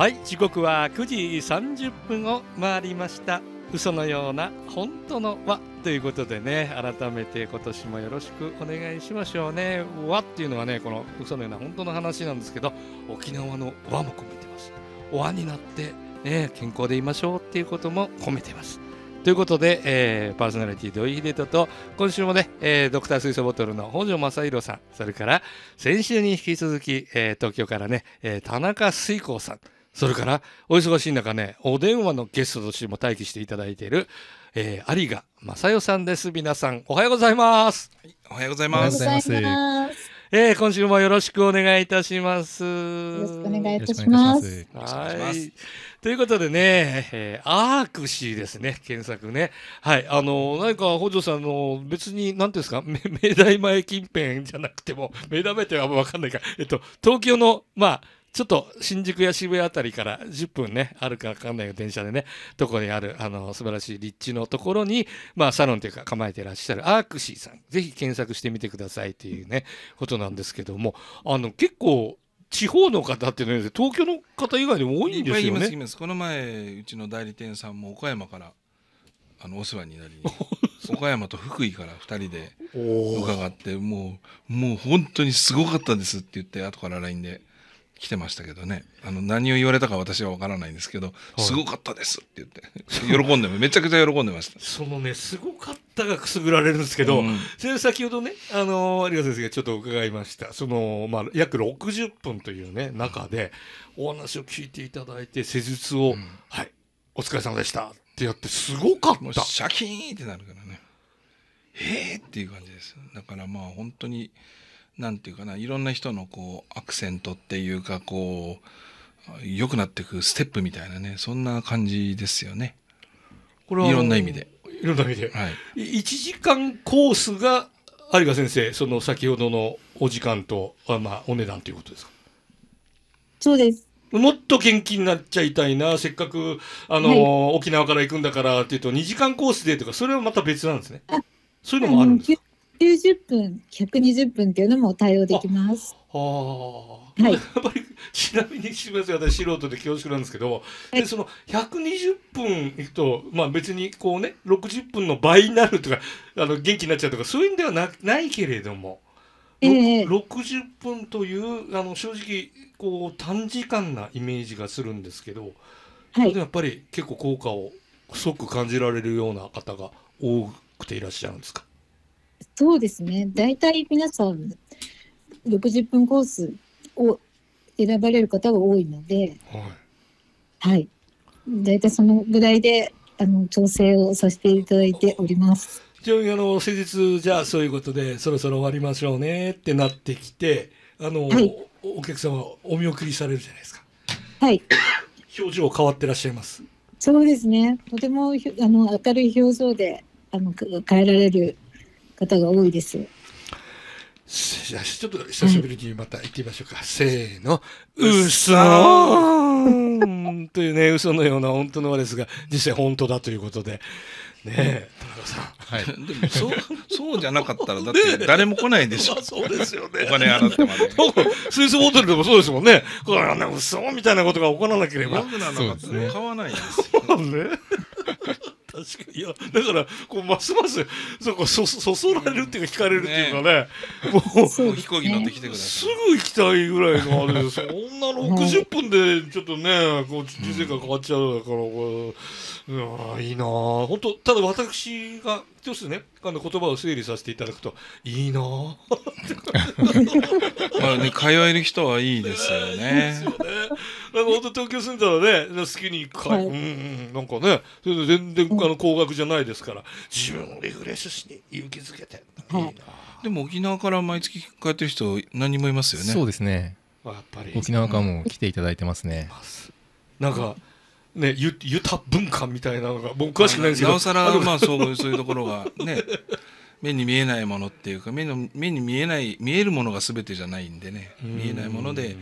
はい時刻は9時30分を回りました嘘のような本当の和ということでね改めて今年もよろしくお願いしましょうね和っていうのはねこの嘘のような本当の話なんですけど沖縄の和も込めてます和になってね健康でいましょうっていうことも込めてますということで、えー、パーソナリティ土井秀人と今週もね、えー、ドクター水素ボトルの北条正宏さんそれから先週に引き続き、えー、東京からね、え田中水耕さんそれから、お忙しい中ね、お電話のゲストとしても待機していただいている、えー、有賀正代さんです。皆さん、おはようございます。はい、おはようございます。えー、今週もよろしくお願いいたします。よろしくお願いいたします。はい。ということでね、えー、アークシーですね、検索ね。はい。あの、何か北条さんの、別に、なんていうんですか、明 大前近辺じゃなくても、目覚めてはわかんないか、えっと、東京の、まあ、ちょっと新宿や渋谷あたりから10分ね、あるかわかんない電車でね、とこにある、あの、素晴らしい立地のところに、まあ、サロンというか構えてらっしゃるアークシーさん、ぜひ検索してみてくださいっていうね、ことなんですけども、あの、結構、地方の方っていうのは東京の方以外でも多いんですよね。いますこの前うちの代理店さんも岡山からあのお世話になり 岡山と福井から2人で伺ってもうもう本当にすごかったですって言って後から LINE で来てましたけどねあの何を言われたか私は分からないんですけど「すごかったです」って言って喜んでめちゃくちゃ喜んでましたそのね「すごかった」がくすぐられるんですけど、うん、先ほどねあの有賀先生がちょっと伺いましたその、まあ、約60分というね中でお話を聞いていただいて施術を、うん、はいお疲れ様でした」ってやってすごかったシャキーンってなるからね「へえ」っていう感じですだからまあ本当になんていうかないろんな人のこうアクセントっていうかこう良くなっていくステップみたいなねそんな感じですよね。これはいろんな意味で。いろんな意味で。はい、1時間コースが有賀先生その先ほどのお時間とあまあお値段ということですか。そうです。もっと元気になっちゃいたいな、せっかく、あの、はい、沖縄から行くんだからっていうと、2時間コースでとか、それはまた別なんですね。そういうのもあるんですか九十分百二十分っていうのも対応できます。はあ、はい、やっぱりちなみにすみません私素人で恐縮なんですけど、はい、でその120分いくと、まあ、別にこうね60分の倍になるとか あの元気になっちゃうとかそういうんではなないけれども、えー、60分というあの正直こう短時間なイメージがするんですけど、はい、やっぱり結構効果を即感じられるような方が多くていらっしゃるんですかそうですね大体皆さん60分コースを選ばれる方が多いので、はい、はい、大体そのぐらいであの調整をさせていただいております。ちなにあの先日じゃあそういうことでそろそろ終わりましょうねってなってきてあの、はい、お客様お見送りされるじゃないですか。はい。表情変わってらっしゃいます。そうですね。とてもあの明るい表情であの変えられる方が多いです。じゃあちょっと久しぶりにまた行ってみましょうか。せーの。うさんというね、嘘のような本当の話ですが、実際本当だということで。ね田中さん。はい。でも、そう、そうじゃなかったら、だって誰も来ないでしょ。そうですよね。お金払ってまで。スイスホテルでもそうですもんね。こそは嘘みたいなことが起こらなければ。僕なのか買わないんですよ。ね。確かに。いや、だから、こう、ますます、そこ、そ、そそられるっていうか、聞かれるっていうかね。もう、飛行機乗ってきてください。すぐ行きたいぐらいのあれです。そんな60分で、ちょっとね、こう、人生が変わっちゃうから、これ、うん、いいな本当ただ私が、一つね、あの言葉を整理させていただくと、いいなぁ。まあね、界隈の人はいいですよね。なんか本当東京住んだらね、月に1回、はい、うんなんかね、それで全然、あの高額じゃないですから、自分をリフレッシュしに勇気づけて、い、でも沖縄から毎月帰ってる人、何人もいますよね。そうですね。やっぱり沖縄からも来ていただいてますね。なんか。ね、ゆユ文化みたいなのが僕詳しくないですけどなおさらまあそうそういうところがね目に見えないものっていうか目の目に見えない見えるものが全てじゃないんでね見えないもので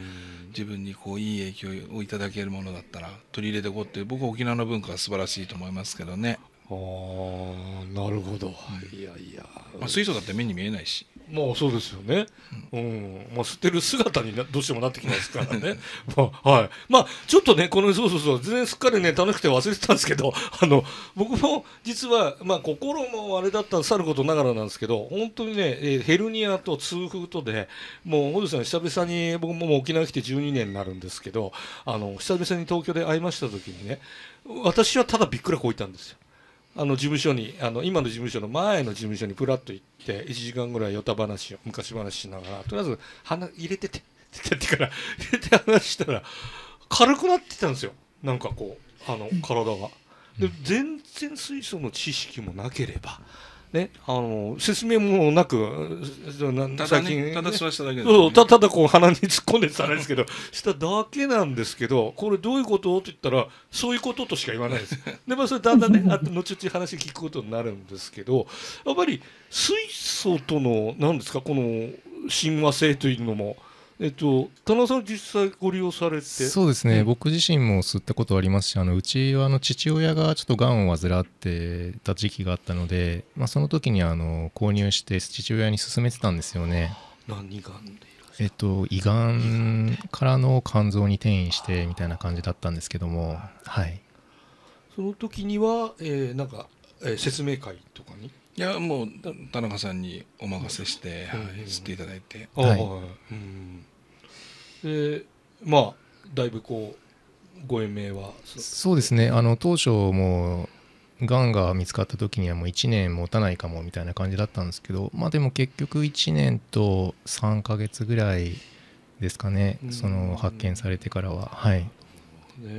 自分にこういい影響をいただけるものだったら取り入れていこうって僕は沖縄の文化は素晴らしいと思いますけどね。あなるほど、うん、いやいや、まあ、水素だって目に見えないしまあそうですよね、うんうんまあ、捨てる姿にどうしてもなってきますからね、まあはいまあ、ちょっとね、このそうそうそう、全然すっかりね、楽しくて忘れてたんですけど、あの僕も実は、まあ、心もあれだったさることながらなんですけど、本当にね、えー、ヘルニアと痛風とで、もう小泉さん、久々に僕も沖縄来て12年になるんですけど、あの久々に東京で会いましたときにね、私はただびっくらこいたんですよ。あの事務所にあの今の事務所の前の事務所にプラッと行って1時間ぐらいよた話を昔話しながらとりあえず鼻入れててって言ってから入れて話したら軽くなってたんですよなんかこうあの体が。で全然水素の知識もなければね、あの説明もなく、最近、ただね、ただこう鼻に突っ込んでたんですけど、しただけなんですけど、これどういうことって言ったら、そういうこととしか言わないです。で、まあ、それだんだんね、後々話聞くことになるんですけど、やっぱり水素との、なんですか、この親和性というのも。えっと、田中さん、実際ご利用されてそうですね、僕自身も吸ったことありますし、あのうちはあの父親がちょっとがんを患ってた時期があったので、まあ、その時にあに購入して、父親に勧めてたんですよね。何がんでえっと、胃がんからの肝臓に転移してみたいな感じだったんですけども、はい、その時には、えー、なんか、えー、説明会とかにいやもう田中さんにお任せして、吸っていただいて、はい、はい、うんでまあだいぶこうご延命はそうですねあの当初もがんが見つかった時にはもう1年持たないかもみたいな感じだったんですけどまあでも結局1年と3か月ぐらいですかねその発見されてからははい。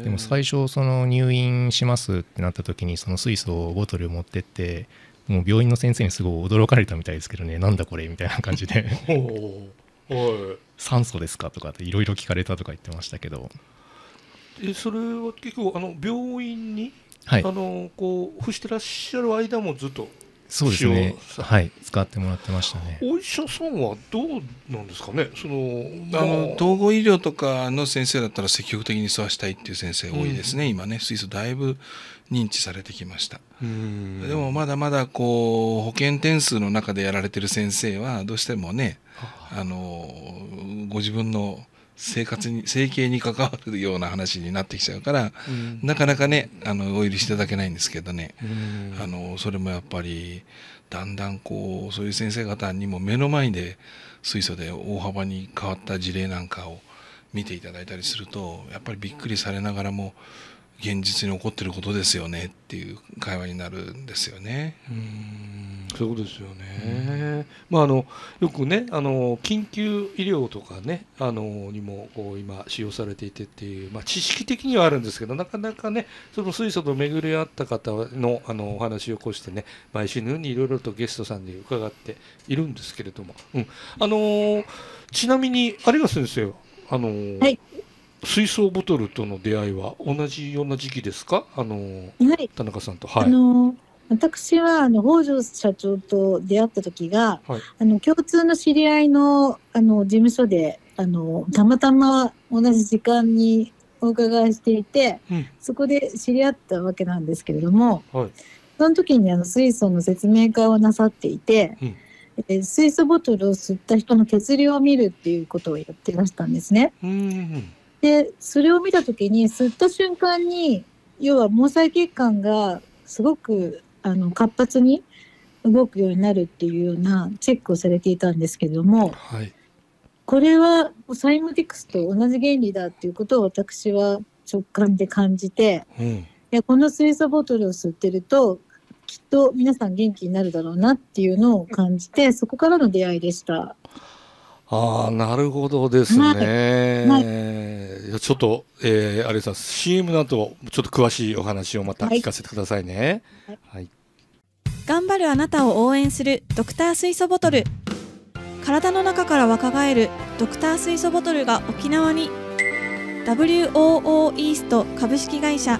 でも最初その入院しますってなった時にその水素ボトルを持ってってもう病院の先生にすごい驚かれたみたいですけどねなんだこれみたいな感じで 酸素ですかとかっていろいろ聞かれたとか言ってましたけどえそれは結構あの病院に、はい、あのこう伏してらっしゃる間もずっとそうですね、はい、使ってもらってましたねお医者さんはどうなんですかねそのあの統合医療とかの先生だったら積極的に吸わしたいっていう先生多いですね、うん、今ね水素だいぶ認知されてきましたでもまだまだこう保険点数の中でやられてる先生はどうしてもねあのご自分の生活に生計に関わるような話になってきちゃうから、うん、なかなかねあのお許しいただけないんですけどね、うん、あのそれもやっぱりだんだんこうそういう先生方にも目の前で水素で大幅に変わった事例なんかを見ていただいたりするとやっぱりびっくりされながらも現実に起こっていることですよねっていう会話になるんですよね。うんそうですよね、うん、まあ、あのよくねあの緊急医療とかねあのにもこう今使用されていてっていう、まあ、知識的にはあるんですけどなかなかねその水素と巡り合った方のあのお話をこうしてね毎週のようにいろいろとゲストさんに伺っているんですけれども、うん、あのちなみに有賀先生あの、はい水槽ボトルとの出会いは同じような時期ですかあの、はい、田中さんと。はい、あの私はあの北条社長と出会った時が、はい、あの共通の知り合いのあの事務所であのたまたま同じ時間にお伺いしていて、うん、そこで知り合ったわけなんですけれども、はい、その時にあの水素の説明会をなさっていて、うん、え水素ボトルを吸った人の血流を見るっていうことをやってらしたんですね。うんでそれを見た時に吸った瞬間に要は毛細血管がすごくあの活発に動くようになるっていうようなチェックをされていたんですけども、はい、これはサイムティクスと同じ原理だっていうことを私は直感で感じて、うん、いやこの水素ボトルを吸ってるときっと皆さん元気になるだろうなっていうのを感じてそこからの出会いでした。ああ、なるほどですね。はいちょっと、えー、有吉さん、CM の後、ちょっと詳しいお話をまた聞かせてくださいね。はい。はい、頑張るあなたを応援するドクター水素ボトル。体の中から若返るドクター水素ボトルが沖縄に WOO イースト株式会社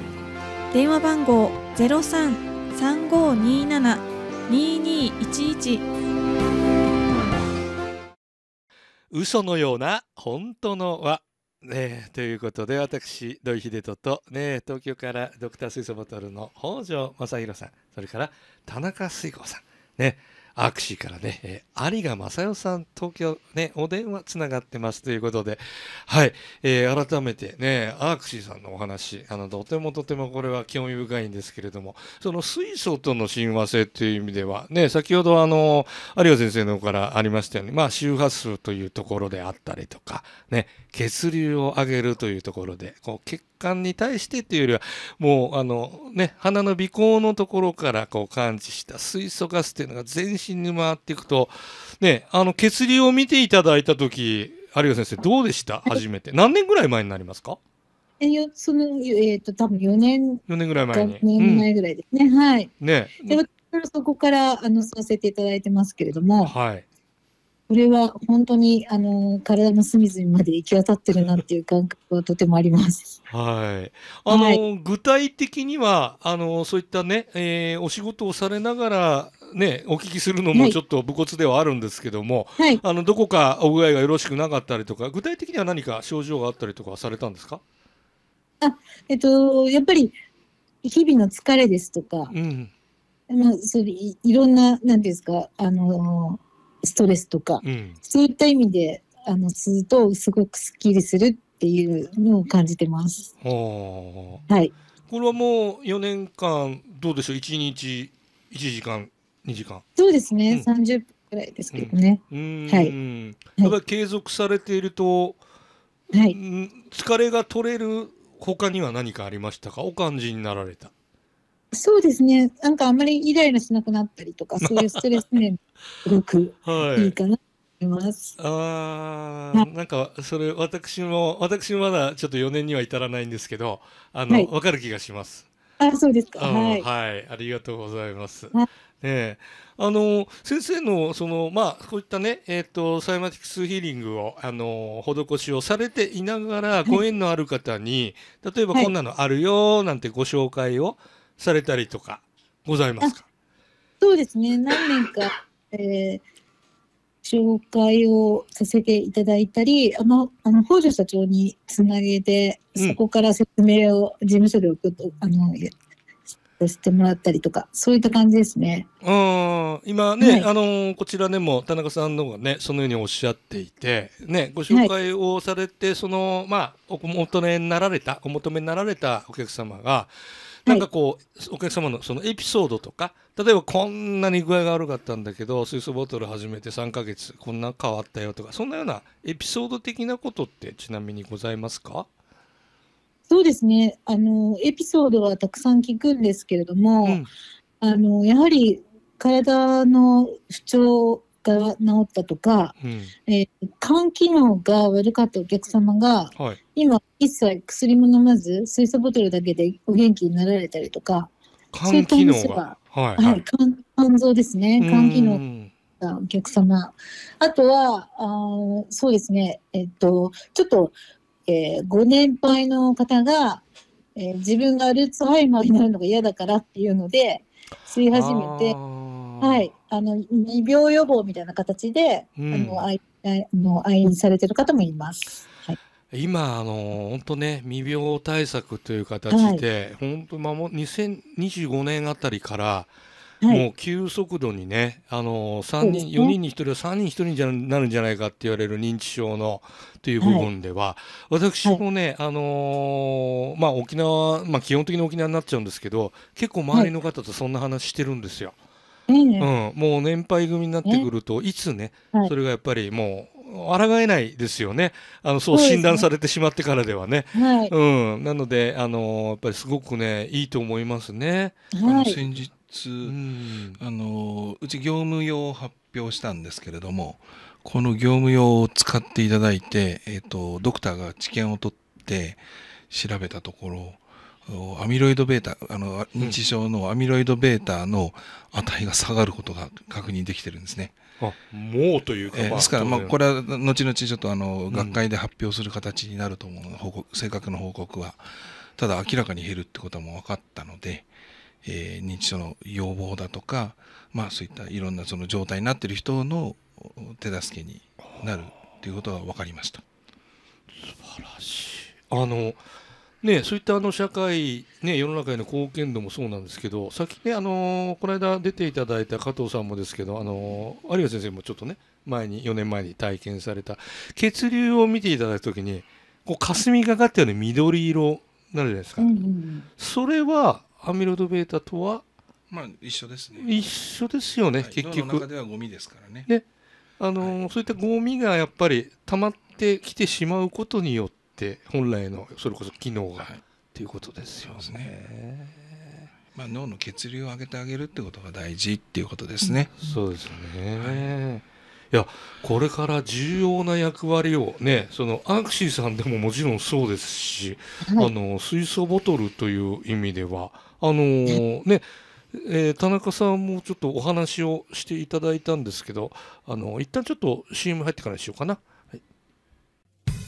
電話番号0335272211嘘のような本当の輪ねえということで私土井秀人と、ね、東京からドクター水素ボトルの北条正宏さんそれから田中水郷さんねアクシーからね、えー、有賀正代さん、東京ね、お電話つながってますということで、はい、えー、改めてね、アクシーさんのお話、あの、とてもとてもこれは興味深いんですけれども、その水素との親和性という意味では、ね、先ほどあの、有賀先生の方からありましたように、まあ、周波数というところであったりとか、ね、血流を上げるというところでこう血管に対してというよりはもうあの、ね、鼻の鼻孔のところからこう感知した水素ガスというのが全身に回っていくと、ね、あの血流を見ていただいた時有吉先生どうでした初めて何年ぐらい前になりますかえー、その、えっ、と、多分4年。4年ぐらい前に。年前ぐらいですね。うん、はい。ね。で、そこから、あの、させていただいてますけれども。はい。これは本当にあの体の隅々まで行き渡ってるなっていう感覚はとてもあります。はい。あの、はい、具体的にはあのそういったね、えー、お仕事をされながらねお聞きするのもちょっと無骨ではあるんですけども、はい、あのどこかお具合がよろしくなかったりとか具体的には何か症状があったりとかされたんですか？あ、えっとやっぱり日々の疲れですとか、うん、まあそれいろんななんですかあの。ストレスとか、うん、そういった意味であの吸うとすごくすっきりするっていうのを感じてます。は、い、これはもう四年間どうでしょう一日一時間二時間そうですね、うん、3分ぐらいですけどね、うん、はい、やっぱり継続されていると、はい、疲れが取れる他には何かありましたかお感じになられたそうですね。なんかあんまりイライラしなくなったりとか、そういうストレス面、すごくいいかな。はいああ、なんかそれ私も私もまだちょっと4年には至らないんですけど、あの、はい、かる気がします。あ、そうですか。はい、はい、ありがとうございます。ねえ、あの先生のそのまあこういったね、えっ、ー、とサイマティクスヒーリングをあの施しをされていながら、ご縁のある方に、例えばこんなのあるよなんてご紹介を。されたりとかございますかそうですね何年か、えー、紹介をさせていただいたりあのあの北条社長につなげて、そこから説明を事務所で送ってあのさせてもらったりとかそういった感じですね。あ今ね、はい、あのこちらでも田中さんの方がねそのようにおっしゃっていて、ね、ご紹介をされて、はい、そのまあお求めになられたお求めになられたお客様がなんかこう、はい、お客様のそのエピソードとか例えばこんなに具合が悪かったんだけど水素ボトル始めて3ヶ月こんな変わったよとかそんなようなエピソード的なことってちなみにございますかそうですねあのエピソードはたくさん聞くんですけれども、うん、あのやはり体の不調が治ったとか、うん、えー、肝機能が悪かったお客様が、はい、今一切薬も飲まず水素ボトルだけでお元気になられたりとか肝機能がはい、はい、肝肝臓ですね肝機能がお客様あとはあそうですねえっとちょっと、えー、ご年配の方が、えー、自分がアルツハイマーになるのが嫌だからっていうので吸い始めて。はい、あの未病予防みたいな形で、うん、あのあの愛飲されてる方もいます。はい、今あの本当ね未病対策という形で本当、はい、まも2025年あたりから。はい、もう急速度にね、あの3人、ね、4人に1人は3人に1人になるんじゃないかって言われる認知症のという部分では、はい、私もね、はい、あのー、まあ、沖縄、まあ、基本的に沖縄になっちゃうんですけど、結構周りの方とそんな話してるんですよ。うん、もう年配組になってくると、ね、いつね、はい、それがやっぱりもう抗えないですよね。あのそう診断されてしまってからではね。うねはい、うん。なのであのやっぱりすごくねいいと思いますね。はい、先日、うん、あのうち業務用を発表したんですけれども、この業務用を使っていただいて、えっ、ー、とドクターが治験を取って調べたところ。アミロイド β あの認知症のアミロイド β の値が下がることが確認できてるんですね。あもうというか、えですから、まあ、これは後々ちょっとあの学会で発表する形になると思ううん、報告正確な報告はただ明らかに減るってことはもう分かったので、えー、認知症の予防だとか、まあ、そういったいろんなその状態になってる人の手助けになるということが分かりました。素晴らしいあのね、そういったあの社会、ね、世の中への貢献度もそうなんですけど、先ね、あのこの間出ていただいた加藤さんもですけど、あの有賀先生もちょっとね、前に、4年前に体験された、血流を見ていただくときに、こう霞がかったように緑色になるじゃないですか。うんうん、それはアミロイド β とはまあ一緒ですね。一緒ですよね、はい、結局。の中ではゴミですからね。ねあの、はい、そういったゴミがやっぱり溜まってきてしまうことによってって本来のそれこそ機能が、はい、っていうことですよね。ねまあ、脳の血流を上げてあげるってことが大事っていうことですね。そうですね、いやこれから重要な役割をねそのアクシーさんでももちろんそうですし、あの水素ボトルという意味ではあのねえー、田中さんもちょっとお話をしていただいたんですけどあの一旦ちょっと CM 入ってからにしようかな。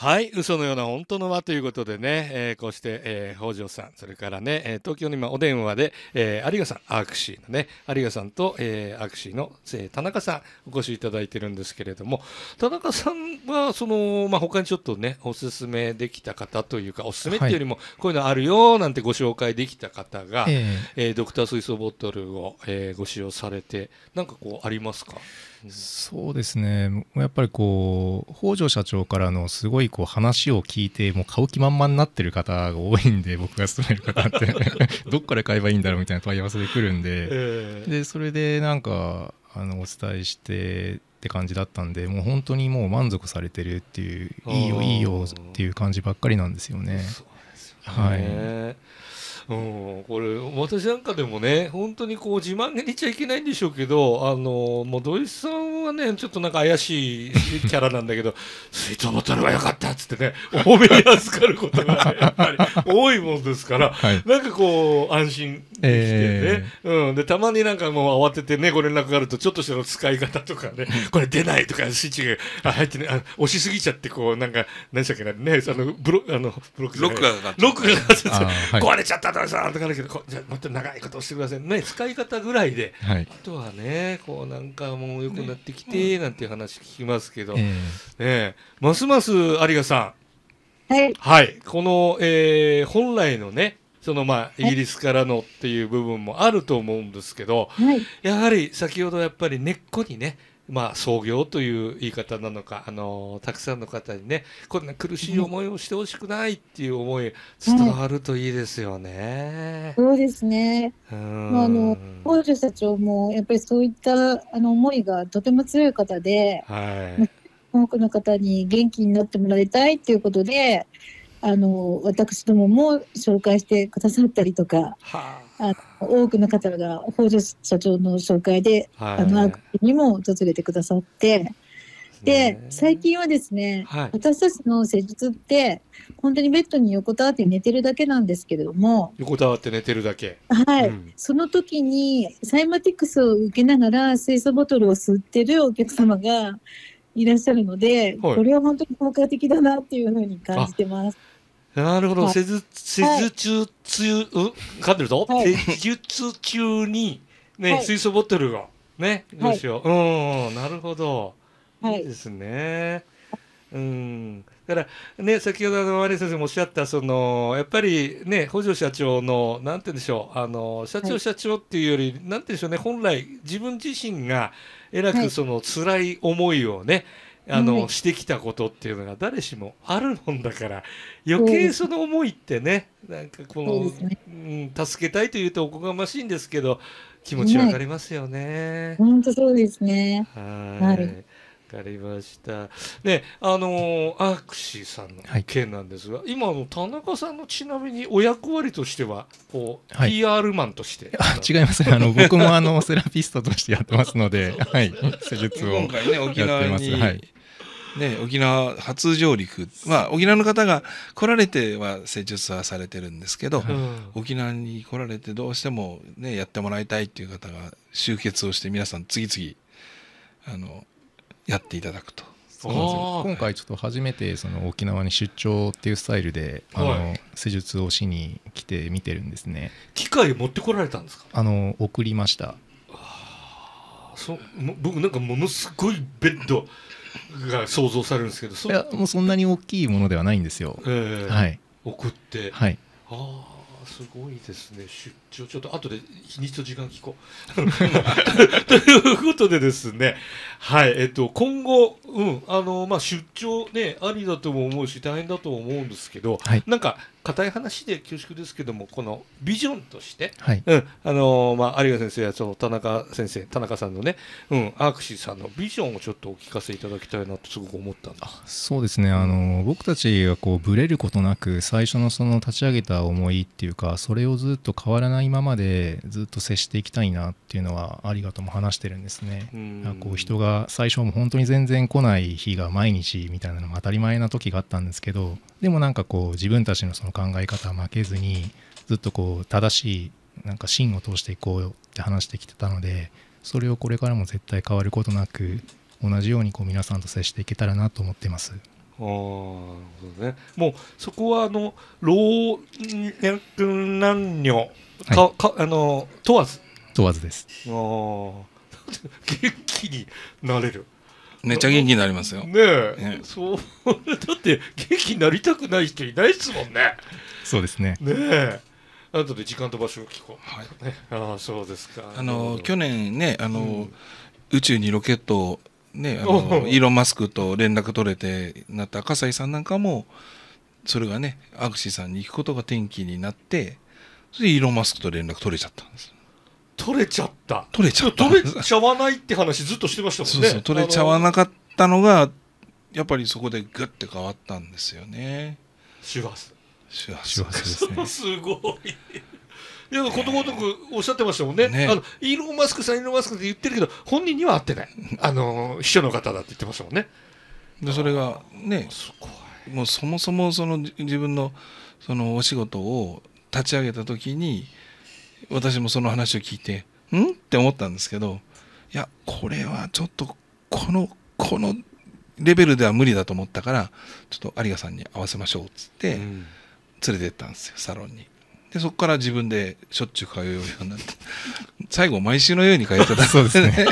はい、嘘のような本当の輪ということでね、えー、こうして、えー、北条さん、それからね、えー、東京の今、お電話で、えー、有賀さん、アクシーのね、有賀さんと、えー、アクシーの、えー、田中さん、お越しいただいてるんですけれども、田中さんは、その、まあ、他にちょっとね、おすすめできた方というか、おすすめっていうよりも、はい、こういうのあるよなんてご紹介できた方が、えー、えー、ドクター水素ボトルを、えー、ご使用されて、なんかこう、ありますかそうですねやっぱりこう北条社長からのすごいこう話を聞いてもう買う気満々になってる方が多いんで 僕が勤める方って どっから買えばいいんだろうみたいな問い合わせで来るんでえー、でそれでなんかあのお伝えしてって感じだったんでもう本当にもう満足されてるっていういいよいいよっていう感じばっかりなんですよね。はい、うん、これ私なんかでもね本当にこう自慢げに言っちゃいけないんでしょうけどあのもう土井さんはねちょっとなんか怪しいキャラなんだけど 水筒ボトルはよかったっつってね多めに預かることが、やっぱり多いもんですから、はい、なんかこう安心してね、えー、うん、でたまになんかもう慌ててねご連絡があるとちょっとしたの使い方とかね これ出ないとかスイッチが入ってねあ押しすぎちゃってこうなんか何でしたっけなねあのブロあのブロッロックがロックが、はい、壊れちゃったとかさとかだけどじゃもっと長いことしてくださいね使い方ぐらいで、はい、あとはねこうなんかもう良くなってききてなんていう話聞きますけど、ええますます有賀さん、はい、はい、この、えー、本来のねそのまあイギリスからのっていう部分もあると思うんですけど、はい、やはり先ほどやっぱり根っこにねまあ、創業という言い方なのか、あのたくさんの方にねこんな苦しい思いをしてほしくないっていう思い伝わるといいですよね。うん、そうですね。まあ、あの北条社長もやっぱりそういったあの思いがとても強い方で、はい、多くの方に元気になってもらいたいっていうことであの私どもも紹介してくださったりとか。はああの多くの方が北条社長の紹介で、はい、あのにも訪れてくださって。で最近はですね、はい、私たちの施術って本当にベッドに横たわって寝てるだけなんですけれども横たわって寝てるだけはい、うん、その時にサイマティクスを受けながら水素ボトルを吸ってるお客様がいらっしゃるので、はい、これは本当に効果的だなっていうふうに感じてます。なるほど、はい、施術中う、噛んでるぞ、はい、術中にね、はい、水素ボトルがね、どうしよう、うん、なるほど、はい、いいですね。うんだからね、先ほどのマリ先生もおっしゃった、その、やっぱりね、補助社長の、なんて言うんでしょう、あの、社長社長っていうより、はい、なんて言うんでしょうね、本来、自分自身が、えらくその、はい、辛い思いをね、あの、はい、してきたことっていうのが誰しもあるもんだから余計その思いってねなんかこの、ね、うん、助けたいというとおこがましいんですけど気持ちわかりますよね。本当、そうですねはいわかりました。ね、あのー、アークシーさんの件なんですが、はい、今の田中さんのちなみにお役割としては、こう、はい、PR マンとして。あ、違いますね。あの、僕もあの、セラピストとしてやってますので、はい、施術をやってます。はい。ね、沖縄初上陸、まあ、沖縄の方が来られては施術はされてるんですけど、うん、沖縄に来られてどうしても、ね、やってもらいたいっていう方が集結をして皆さん次々あのやっていただくと。今回ちょっと初めてその沖縄に出張っていうスタイルで、あの施術をしに来て見てるんですね機械持ってこられたんですかあの送りましたそ僕なんかものすごいベッドが想像されるんですけどいやもうそんなに大きいものではないんですよ、えー、はい、送って、はい、ああすごいですね出張ちょっと後で日にちと時間聞こう ということでですねはいえっと今後、うんあのまあ、出張ねありだとも思うし大変だと思うんですけど、はい、なんか硬い話で恐縮ですけどもこのビジョンとして、あのまあ、有賀先生やその田中先生田中さんのね、うん、アークシーさんのビジョンをちょっとお聞かせいただきたいなとすごく思ったんでそうですね、あの僕たちはこうぶれることなく最初のその立ち上げた思いっていうかそれをずっと変わらないままでずっと接していきたいなっていうのは有賀とも話してるんですね。うこう人が最初も本当に全然来ない日が毎日みたいなのも当たり前な時があったんですけどでもなんかこう自分たちのその考え方は負けずにずっとこう正しいなんか芯を通していこうよって話してきてたのでそれをこれからも絶対変わることなく同じようにこう皆さんと接していけたらなと思ってます。あなるほどね、もうそこはあの老若男女か、はい、かあの問わず問わずです。あ 元気になれるめっちゃ元気になりますよ。ねえ、ねそうだって元気になりたくない人いないですもんね。そうですね。ねえ。あとで時間と場所を聞こう。はい。ね、ああそうですか。あの去年ねあの、うん、宇宙にロケットねあのイーロンマスクと連絡取れてなった笠井さんなんかもそれがねアクシーさんに行くことが転機になってそれでイーロンマスクと連絡取れちゃったんです。取れちゃった取れちゃった取れちゃわないって話ずっとしてましたもんねそうそう取れちゃわなかったのがやっぱりそこでグッて変わったんですよねですね すごいいやことごとくおっしゃってましたもんね、ね、あのイーロン・マスクさん、イーロン・マスクって言ってるけど、本人には会ってない、あの秘書の方だって言ってましたもんね。でそれがね、もうそもそもその自分のそのお仕事を立ち上げたときに、私もその話を聞いて、んって思ったんですけど、いや、これはちょっと、この、このレベルでは無理だと思ったから、ちょっと有賀さんに合わせましょうっつって、連れてったんですよ、サロンに。で、そこから自分でしょっちゅう通うようになって、最後、毎週のように通ってたそうですね。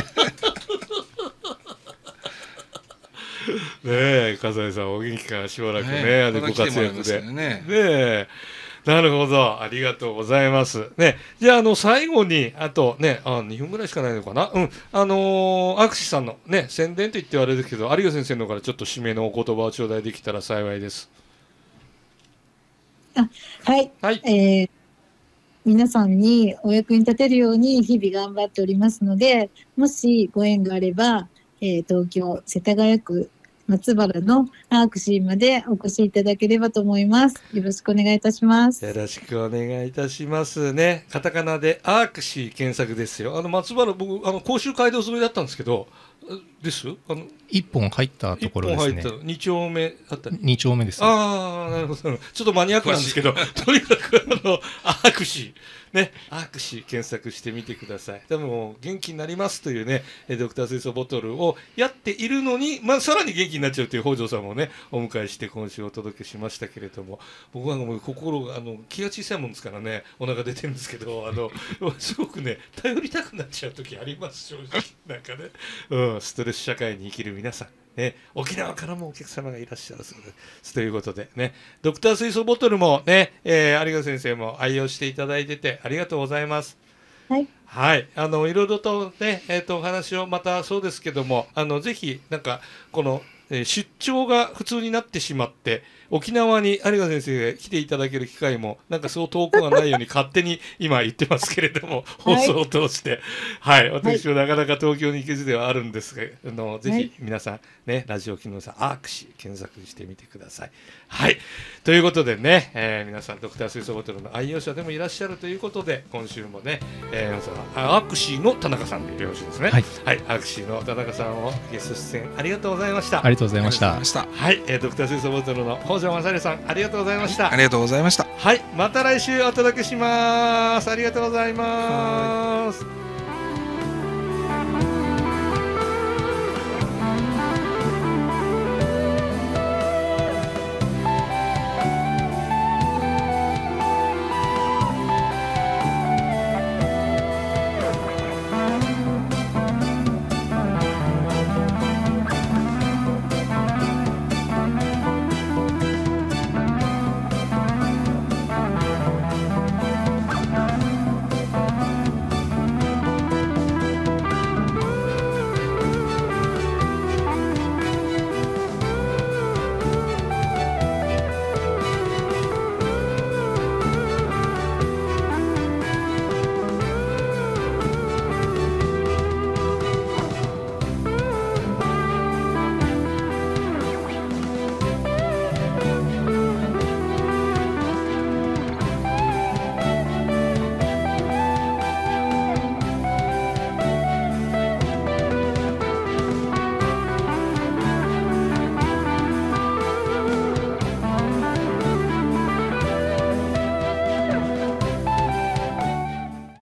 ねえ、笠井さん、お元気か、しばらくね、ねご活躍で。ねねえ。なるほど。ありがとうございます。ね。じゃあ、あの、最後に、あとね、あ2分ぐらいしかないのかな。うん。あのー、アクシさんのね、宣伝と言ってはあれですけど、有賀先生の方からちょっと締めのお言葉を頂戴できたら幸いです。あはい。はい。えー皆さんにお役に立てるように日々頑張っておりますので、もしご縁があれば、えー、東京世田谷区松原のアークシーまでお越しいただければと思います。よろしくお願いいたします。よろしくお願いいたしますね。カタカナでアークシー検索ですよ。あの松原僕あの甲州街道沿いだったんですけど、です？あの一本入ったところですね。二丁目あった二丁目です、ああ、なるほど。ちょっとマニアックなんですけど、とにかくあの、握手、ね、握手検索してみてください。でも、元気になりますというね、ドクター水素ボトルをやっているのに、まあ、さらに元気になっちゃうという北条さんもね、お迎えして今週お届けしましたけれども、僕はもう心が、あの、気が小さいもんですからね、お腹出てるんですけど、あの、すごくね、頼りたくなっちゃう時あります、正直。なんかね、うん、ストレス社会に生きる皆さん、ね、沖縄からもお客様がいらっしゃるそうです。ということでね、ドクター水素ボトルもね、えー、有賀先生も愛用していただいててありがとうございます。はい、はい、あのいろいろとね、えっ、ー、とお話をまたそうですけども、あのぜひなんかこの、えー、出張が普通になってしまって、沖縄に有賀先生が来ていただける機会もなんかそう遠くはないように勝手に今言ってますけれども放送を通して、はい、私もなかなか東京に行けずではあるんですが、はい、あのぜひ皆さんね、ラジオ機能さんアークシー検索してみてください。はいということでね、えー、皆さんドクター水素ボトルの愛用者でもいらっしゃるということで今週もね、えー、皆さんアークシーの田中さんでよろしいですね。はい、はい、アークシーの田中さんをゲスト出演ありがとうございました。ありがとうございました。はい、えー、ドクター水素ボトルの北条正さんありがとうございました、ありがとうございましたはいまた来週お届けしますありがとうございます